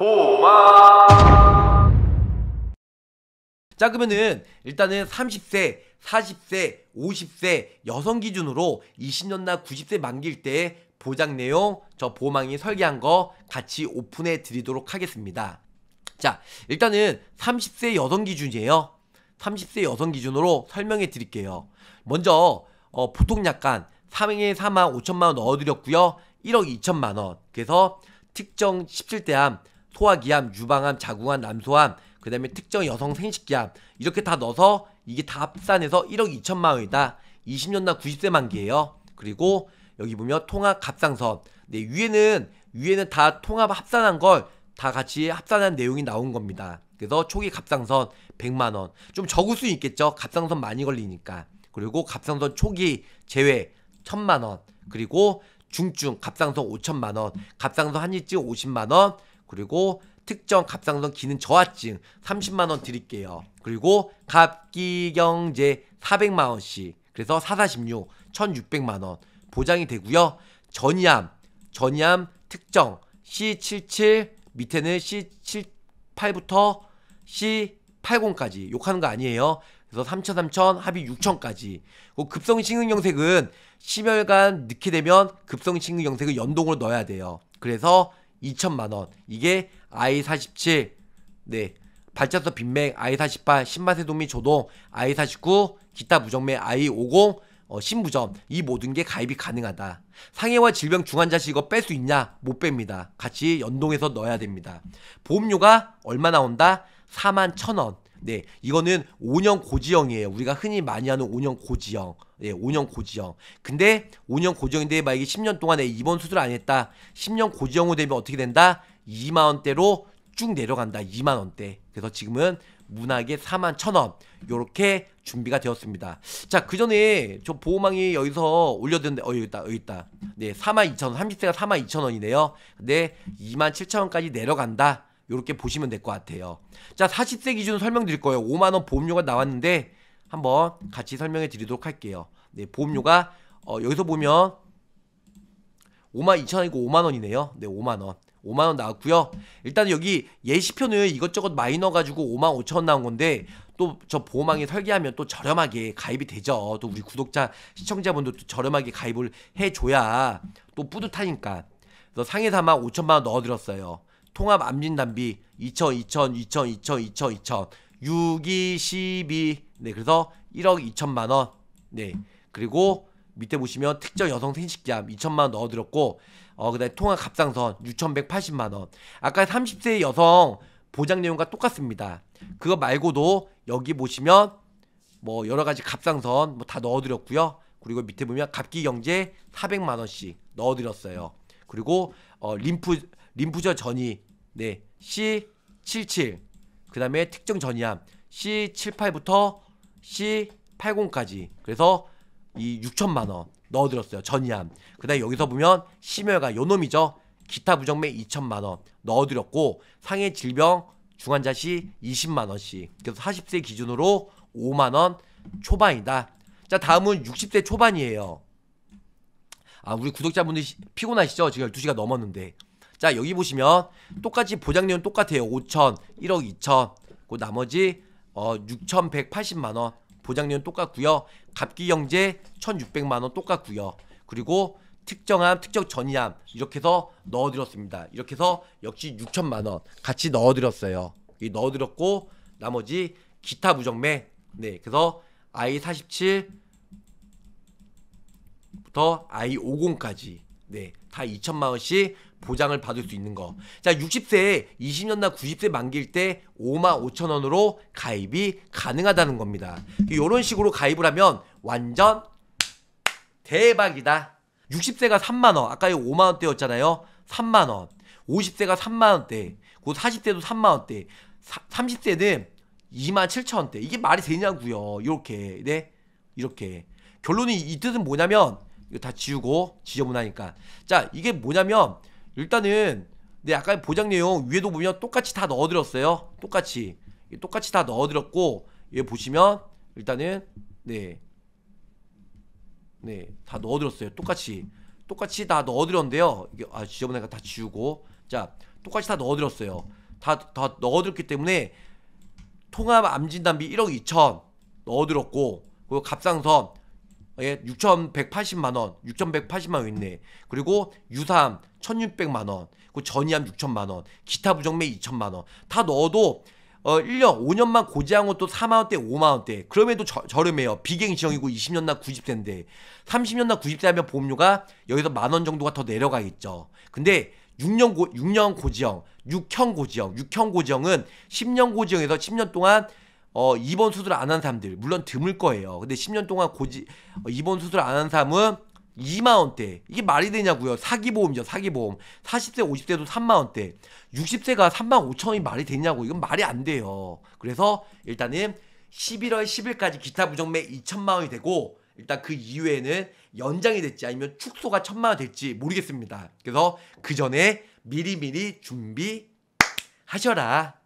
보마 자 그러면은 일단은 30세 40세 50세 여성 기준으로 20년나 90세 만기일 때 보장 내용 저 보망이 설계한 거 같이 오픈해 드리도록 하겠습니다 자 일단은 30세 여성 기준이에요 30세 여성 기준으로 설명해 드릴게요 먼저 어, 보통 약간 3행에 4만 5천만원 넣어드렸고요 1억 2천만원 그래서 특정 17대암 소화기암, 유방암, 자궁암, 남소암, 그 다음에 특정 여성 생식기암 이렇게 다 넣어서 이게 다 합산해서 1억 2천만 원이다. 20년 나 90세 만기예요. 그리고 여기 보면 통합 갑상선. 네, 위에는 위에는 다 통합 합산한 걸 다 같이 합산한 내용이 나온 겁니다. 그래서 초기 갑상선 100만 원. 좀 적을 수 있겠죠. 갑상선 많이 걸리니까. 그리고 갑상선 초기 제외 1천만 원. 그리고 중증 갑상선 5천만 원, 갑상선 한일찍 50만 원, 그리고 특정 갑상선 기능 저하증 30만 원 드릴게요. 그리고 갑기경제 400만 원씩. 그래서 4 4 6 1600만 원 보장이 되고요. 전이암 전이암 특정 C77 밑에는 C78부터 C80까지 욕하는 거 아니에요. 그래서 3천 3천 합이 6천까지. 급성 신근경색은 10여일간 늦게 되면 급성 신근경색을 연동으로 넣어야 돼요. 그래서 2천만 원. 이게 I47 네. 발자서 빈맥 I48 신맛의 도움이 줘도 I49 기타 무정매 I50 어, 신부점 이 모든 게 가입이 가능하다. 상해와 질병 중환자실 이거 뺄 수 있냐? 못 뺍니다. 같이 연동해서 넣어야 됩니다. 보험료가 얼마 나온다? 4만 1천 원. 네, 이거는 5년 고지형이에요. 우리가 흔히 많이 하는 5년 고지형. 예, 5년 고지형. 근데 5년 고지형인데 만약에 10년 동안에 입원 수술 안 했다. 10년 고지형으로 되면 어떻게 된다? 2만 원대로 쭉 내려간다. 2만 원대. 그래서 지금은 문학에 4만 1천원 요렇게 준비가 되었습니다 자그 전에 저 보호망이 여기서 올려드는데 어 여기 있다 여기 있다 네 4만 2천원 30세가 4만 2천원이네요 근데 2만 7천원까지 내려간다 이렇게 보시면 될 것 같아요. 자, 40세 기준 설명드릴 거예요. 5만 원 보험료가 나왔는데 한번 같이 설명해 드리도록 할게요. 네, 보험료가 어, 여기서 보면 5만 2천 원이고 5만 원이네요. 네, 5만 원. 5만 원 나왔고요. 일단 여기 예시표는 이것저것 마이너 가지고 5만 5천 원 나온 건데 또 저보험왕에 설계하면 또 저렴하게 가입이 되죠. 또 우리 구독자 시청자분도 저렴하게 가입을 해줘야 또 뿌듯하니까. 그래서 상해사만 5천만 원 넣어드렸어요. 통합 암진 단비 2000 2000 2000 2000 2000 2000 6이 12. 네, 그래서 1억 2천만 원. 네. 그리고 밑에 보시면 특정 여성 생식기암 2천만 원 넣어드렸고 어, 그다음에 통합 갑상선 6,180만 원. 아까 30세 여성 보장 내용과 똑같습니다. 그거 말고도 여기 보시면 뭐 여러 가지 갑상선 뭐 다 넣어드렸고요. 그리고 밑에 보면 갑기 경제 400만 원씩 넣어드렸어요. 그리고 어, 림프 림프절 전이 네 C77 그 다음에 특정 전이암 C78부터 C80까지 그래서 이 6천만원 넣어드렸어요전이암그 다음에 여기서 보면 심혈과 요놈이죠 기타 부정맥 2천만원 넣어드렸고 상해 질병 중환자시 20만원씩 그래서 40세 기준으로 5만원 초반이다 자 다음은 60세 초반이에요 아 우리 구독자분들 피곤하시죠 지금 12시가 넘었는데 자 여기 보시면 똑같이 보장료는 똑같아요 5천 1억 2천 그 나머지 어 6,180만원 보장료는 똑같고요 갑기경제 1,600만원 똑같고요 그리고 특정함 특정 전이함 이렇게 해서 넣어드렸습니다 이렇게 해서 역시 6천만원 같이 넣어드렸어요 넣어드렸고 나머지 기타 부정매 네 그래서 I47부터 I50까지 네 다 2천만원씩 보장을 받을 수 있는 거. 자, 60세, 20년나 90세 만기일 때 5만 5천 원으로 가입이 가능하다는 겁니다. 이런 식으로 가입을 하면 완전 대박이다. 60세가 3만 원, 아까 5만 원대였잖아요. 3만 원. 50세가 3만 원대. 곧 40세도 3만 원대. 30세는 2만 7천 원대. 이게 말이 되냐고요. 이렇게. 네. 이렇게. 결론이 이 뜻은 뭐냐면 이거 다 지우고 지저분하니까. 자, 이게 뭐냐면 일단은 근데 약간 보장 내용 위에도 보면 똑같이 다 넣어드렸어요. 똑같이 똑같이 다 넣어드렸고 얘 보시면 일단은 네. 네, 다 넣어드렸어요. 똑같이. 똑같이 다 넣어드렸는데요. 이게, 아, 지저분해가다 지우고. 자, 똑같이 다 넣어드렸어요. 다, 다 넣어드렸기 때문에 통합 암진단비 1억 2천 넣어드렸고, 그리고 갑상선 예, 6,180만 원, 6,180만 원 있네. 그리고 유사함 1,600만 원, 그 전이함 6,000만 원, 기타 부정매 2,000만 원. 다 넣어도 어 1년 5년만 고지한 것도 4만 원대, 5만 원대. 그럼에도 저, 저렴해요. 비갱 지형이고 20년 나 90세인데 30년 나 90세하면 보험료가 여기서 만 원 정도가 더 내려가겠죠. 근데 6년 고 6년 고지형, 6형 고지형, 6형 고지형은 10년 고지형에서 10년 동안 어, 입원 수술 안 한 사람들 물론 드물 거예요. 근데 10년 동안 고지 어, 입원 수술 안 한 사람은 2만 원대. 이게 말이 되냐고요. 사기 보험이죠. 사기 보험. 40세, 50세도 3만 원대. 60세가 3만 5천이 원 말이 되냐고. 이건 말이 안 돼요. 그래서 일단은 11월 10일까지 기타 부정매 2천만 원이 되고 일단 그 이후에는 연장이 될지 아니면 축소가 천만 원 될지 모르겠습니다. 그래서 그 전에 미리미리 준비하셔라.